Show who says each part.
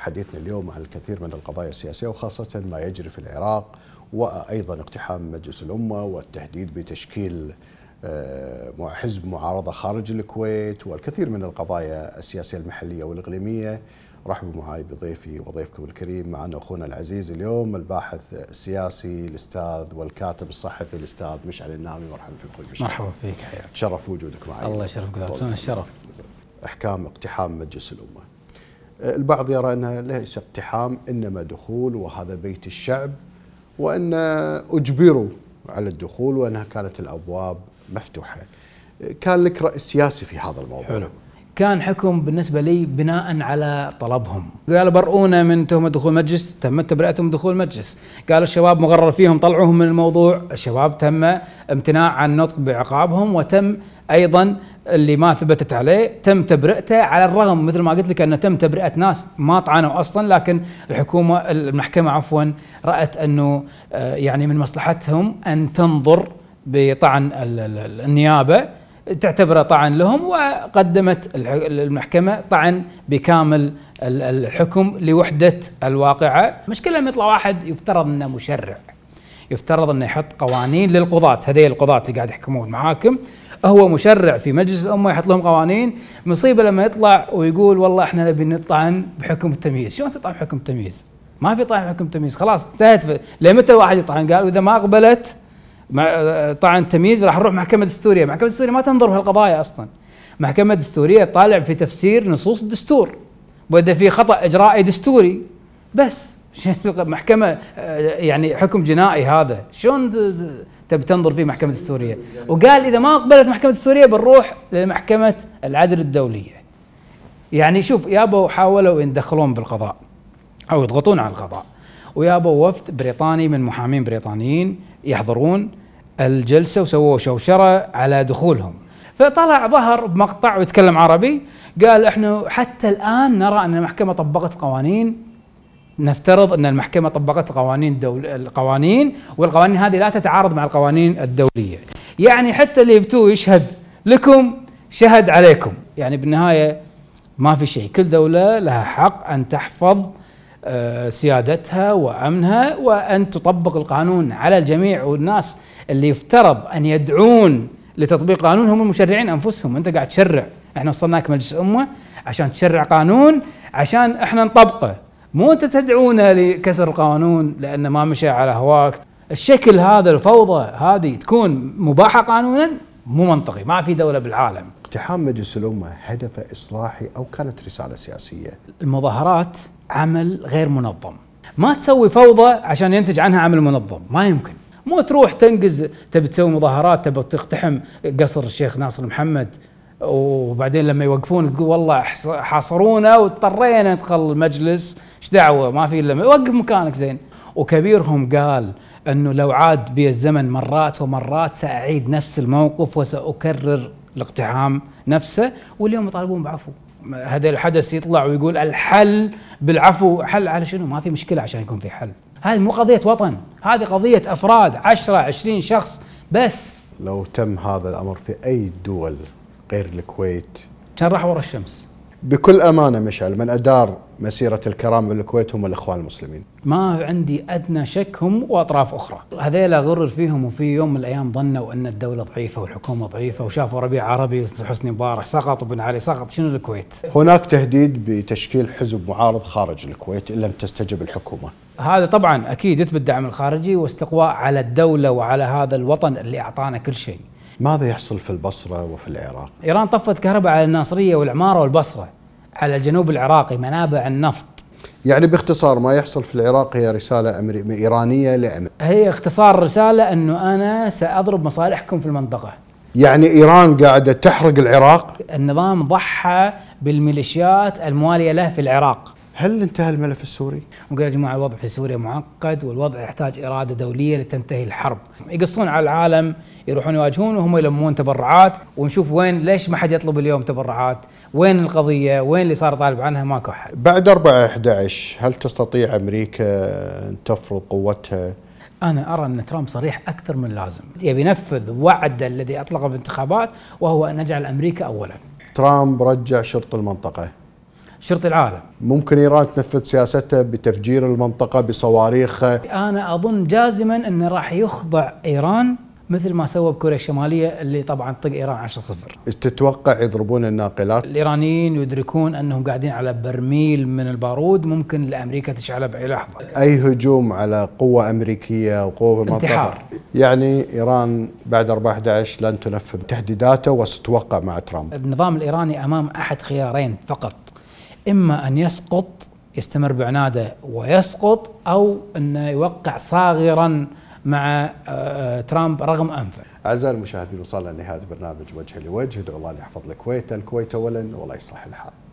Speaker 1: حديثنا اليوم عن الكثير من القضايا السياسية وخاصة ما يجري في العراق وأيضا اقتحام مجلس الأمة والتهديد بتشكيل آه، حزب معارضة خارج الكويت والكثير من القضايا السياسية المحلية والإقليمية رحبوا معي بضيفي وضيفكم الكريم معنا أخونا العزيز اليوم الباحث السياسي الأستاذ والكاتب الصحفي الأستاذ مشعل النامي مرحبا فيك مشعل مرحبا فيك حياك تشرف وجودك معي الله يشرفك الشرف إحكام اقتحام مجلس الأمة البعض يرى أنها ليس اقتحام إنما دخول وهذا بيت الشعب وأن أجبروا على الدخول وأنها كانت الأبواب مفتوحة كان لك رأي سياسي في هذا الموضوع حلو.
Speaker 2: كان حكم بالنسبة لي بناء على طلبهم قال برؤونا من تهمة دخول مجلس تمت تبرئتهم دخول مجلس قالوا الشباب مغرر فيهم طلعوهم من الموضوع الشباب تم امتناع عن النطق بعقابهم وتم أيضا اللي ما ثبتت عليه تم تبرئته على الرغم مثل ما قلت لك أنه تم تبرئة ناس ما طعنوا أصلا لكن الحكومة المحكمة عفوا رأت أنه آه، يعني من مصلحتهم أن تنظر بطعن النيابة تعتبره طعن لهم وقدمت المحكمة طعن بكامل الحكم لوحدة الواقعة مشكلة لما يطلع واحد يفترض أنه مشرع يفترض أنه يحط قوانين للقضاة هذه القضاة اللي قاعد يحكمون المحاكم هو مشرع في مجلس الأمة يحط لهم قوانين مصيبة لما يطلع ويقول والله احنا نبي نطعن بحكم التمييز شلون تطعن بحكم التمييز ما في طعن بحكم التمييز خلاص انتهت لمتى الواحد يطعن قال واذا ما اقبلت طعن تمييز راح نروح محكمه دستوريه، محكمه دستوريه ما تنظر بهالقضايا اصلا. محكمه دستوريه طالع في تفسير نصوص الدستور. واذا في خطا اجرائي دستوري بس محكمه يعني حكم جنائي هذا شلون تبي تنظر فيه محكمه دستوريه وقال اذا ما اقبلت محكمه دستوريه بنروح لمحكمه العدل الدوليه يعني شوف يابوا حاولوا يندخلون بالقضاء او يضغطون على القضاء ويابوا وفد بريطاني من محامين بريطانيين يحضرون الجلسة وسووا شوشرة على دخولهم فطلع ظهر بمقطع ويتكلم عربي قال احنا حتى الآن نرى أن المحكمة طبقت قوانين نفترض ان المحكمه طبقت قوانين دول القوانين والقوانين هذه لا تتعارض مع القوانين الدوليه يعني حتى اللي يبتوه يشهد لكم شهد عليكم يعني بالنهايه ما في شيء كل دوله لها حق ان تحفظ آه، سيادتها وامنها وان تطبق القانون على الجميع والناس اللي يفترض ان يدعون لتطبيق قانون هم المشرعين انفسهم انت قاعد تشرع احنا وصلناك مجلس امه عشان تشرع قانون عشان احنا نطبقه مو انت تدعونا لكسر القانون لانه ما مشى على هواك الشكل هذا الفوضى هذه تكون مباحه قانونا مو منطقي ما في دوله بالعالم اقتحام مجلس الامه هدف اصلاحي او كانت رساله سياسيه المظاهرات عمل غير منظم ما تسوي فوضى عشان ينتج عنها عمل منظم ما يمكن مو تروح تنقز تبي تسوي مظاهرات تبي تقتحم قصر الشيخ ناصر محمد وبعدين لما يوقفون يقول والله حاصرونا واضطرينا ندخل المجلس ايش دعوه ما في الا وقف مكانك زين وكبيرهم قال انه لو عاد بي الزمن مرات ومرات ساعيد نفس الموقف وساكرر الاقتحام نفسه واليوم يطالبون بعفو هذا الحدث يطلع ويقول الحل بالعفو حل على شنو ما في مشكله عشان يكون في حل هذه مو قضيه وطن هذه قضيه افراد
Speaker 1: عشرة عشرين شخص بس لو تم هذا الامر في اي دول غير الكويت كان راح ورا الشمس بكل امانه مشعل من ادار مسيره الكرام بالكويت هم الاخوان المسلمين.
Speaker 2: ما عندي ادنى شك هم واطراف اخرى، هذيلا غرر فيهم وفي يوم من الايام ظنوا ان الدوله ضعيفه والحكومه ضعيفه وشافوا ربيع عربي وحسني مبارك سقط وبن علي سقط شنو الكويت؟
Speaker 1: هناك تهديد بتشكيل حزب معارض خارج الكويت ان لم تستجب الحكومه.
Speaker 2: هذا طبعا اكيد يثبت الدعم الخارجي واستقواء على الدوله وعلى هذا الوطن اللي اعطانا كل شيء.
Speaker 1: ماذا يحصل في البصرة وفي العراق؟
Speaker 2: إيران طفت كهرباء على الناصرية والعمارة والبصرة على الجنوب العراقي منابع النفط
Speaker 1: يعني باختصار ما يحصل في العراق هي رسالة أمري... إيرانية لأمريكا هي اختصار
Speaker 2: رسالة أنه أنا سأضرب مصالحكم في المنطقة
Speaker 1: يعني إيران قاعدة تحرق العراق
Speaker 2: النظام ضحى بالميليشيات الموالية له في العراق هل انتهى الملف السوري؟ نقول يا جماعه الوضع في سوريا معقد والوضع يحتاج اراده دوليه لتنتهي الحرب، يقصون على العالم يروحون يواجهون وهم يلمون تبرعات ونشوف وين ليش ما حد يطلب اليوم تبرعات؟ وين القضيه؟ وين اللي صار طالب عنها؟ ماكو احد.
Speaker 1: بعد 4 11 هل تستطيع امريكا ان تفرض قوتها؟
Speaker 2: انا ارى ان ترامب صريح اكثر من لازم، يبي ينفذ وعده الذي اطلقه بالانتخابات وهو ان نجعل امريكا اولا.
Speaker 1: ترامب رجع شرط المنطقه. شرطي العالم ممكن إيران تنفذ سياستها بتفجير المنطقة بصواريخها
Speaker 2: أنا أظن جازما أنه راح يخضع إيران مثل ما سوى بكوريا الشماليه اللي طبعا طق ايران 10-0
Speaker 1: تتوقع يضربون الناقلات؟
Speaker 2: الايرانيين يدركون انهم قاعدين على برميل من البارود ممكن لامريكا تشعله باي لحظه.
Speaker 1: اي هجوم على قوه امريكيه وقوه بالمنطقه انتحار يعني ايران بعد 4/11 لن تنفذ تهديداته وستوقع مع ترامب.
Speaker 2: النظام الايراني امام احد خيارين فقط إما أن يسقط يستمر بعناده ويسقط أو أن يوقع صاغرا مع آه، آه، ترامب رغم أنفه
Speaker 1: أعزائي المشاهدين وصلنا لنهاية برنامج وجه لوجه دعو الله يحفظ الكويت الكويت أولا والله يصلح الحال